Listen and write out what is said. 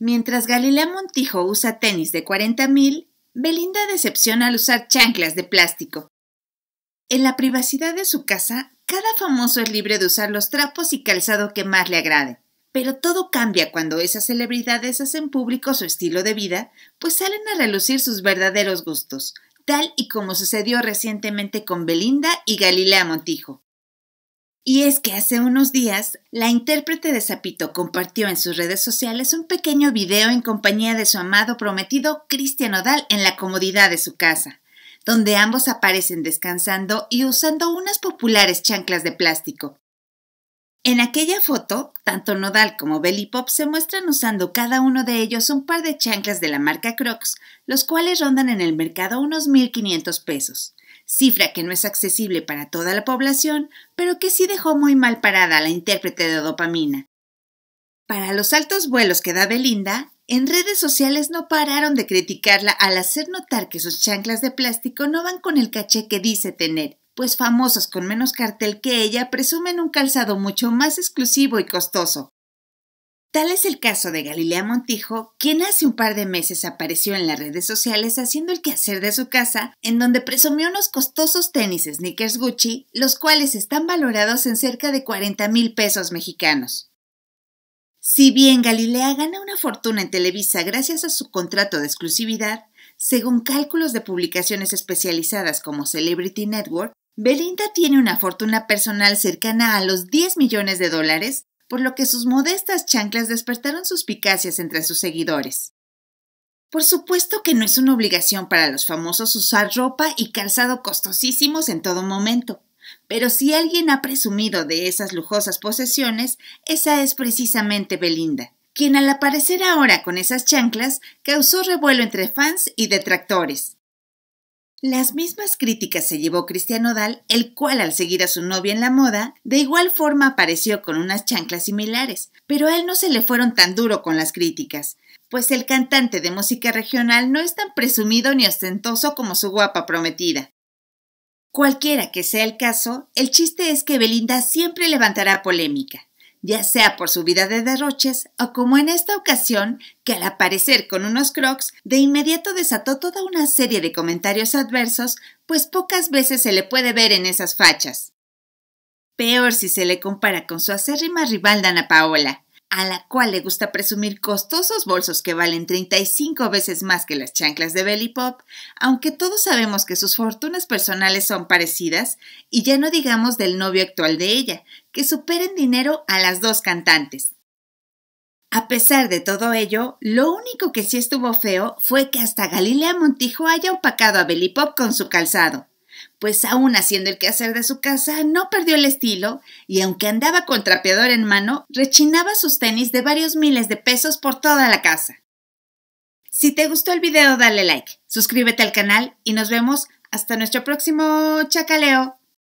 Mientras Galilea Montijo usa tenis de 40.000, Belinda decepciona al usar chanclas de plástico. En la privacidad de su casa, cada famoso es libre de usar los trapos y calzado que más le agrade. Pero todo cambia cuando esas celebridades hacen público su estilo de vida, pues salen a relucir sus verdaderos gustos, tal y como sucedió recientemente con Belinda y Galilea Montijo. Y es que hace unos días, la intérprete de Zapito compartió en sus redes sociales un pequeño video en compañía de su amado prometido Cristian Nodal en la comodidad de su casa, donde ambos aparecen descansando y usando unas populares chanclas de plástico. En aquella foto, tanto Nodal como Belly Pop se muestran usando cada uno de ellos un par de chanclas de la marca Crocs, los cuales rondan en el mercado unos 1.500 pesos cifra que no es accesible para toda la población, pero que sí dejó muy mal parada a la intérprete de dopamina. Para los altos vuelos que da Belinda, en redes sociales no pararon de criticarla al hacer notar que sus chanclas de plástico no van con el caché que dice tener, pues famosos con menos cartel que ella presumen un calzado mucho más exclusivo y costoso. Tal es el caso de Galilea Montijo, quien hace un par de meses apareció en las redes sociales haciendo el quehacer de su casa, en donde presumió unos costosos tenis sneakers Gucci, los cuales están valorados en cerca de 40 mil pesos mexicanos. Si bien Galilea gana una fortuna en Televisa gracias a su contrato de exclusividad, según cálculos de publicaciones especializadas como Celebrity Network, Belinda tiene una fortuna personal cercana a los 10 millones de dólares por lo que sus modestas chanclas despertaron suspicacias entre sus seguidores. Por supuesto que no es una obligación para los famosos usar ropa y calzado costosísimos en todo momento, pero si alguien ha presumido de esas lujosas posesiones, esa es precisamente Belinda, quien al aparecer ahora con esas chanclas causó revuelo entre fans y detractores. Las mismas críticas se llevó Cristian Odal, el cual al seguir a su novia en la moda, de igual forma apareció con unas chanclas similares, pero a él no se le fueron tan duro con las críticas, pues el cantante de música regional no es tan presumido ni ostentoso como su guapa prometida. Cualquiera que sea el caso, el chiste es que Belinda siempre levantará polémica ya sea por su vida de derroches o como en esta ocasión, que al aparecer con unos crocs, de inmediato desató toda una serie de comentarios adversos, pues pocas veces se le puede ver en esas fachas. Peor si se le compara con su acérrima rival Dana Paola, a la cual le gusta presumir costosos bolsos que valen 35 veces más que las chanclas de Belly Pop, aunque todos sabemos que sus fortunas personales son parecidas, y ya no digamos del novio actual de ella, que superen dinero a las dos cantantes. A pesar de todo ello, lo único que sí estuvo feo fue que hasta Galilea Montijo haya opacado a Belly Pop con su calzado. Pues aún haciendo el quehacer de su casa, no perdió el estilo y aunque andaba con trapeador en mano, rechinaba sus tenis de varios miles de pesos por toda la casa. Si te gustó el video, dale like, suscríbete al canal y nos vemos hasta nuestro próximo chacaleo.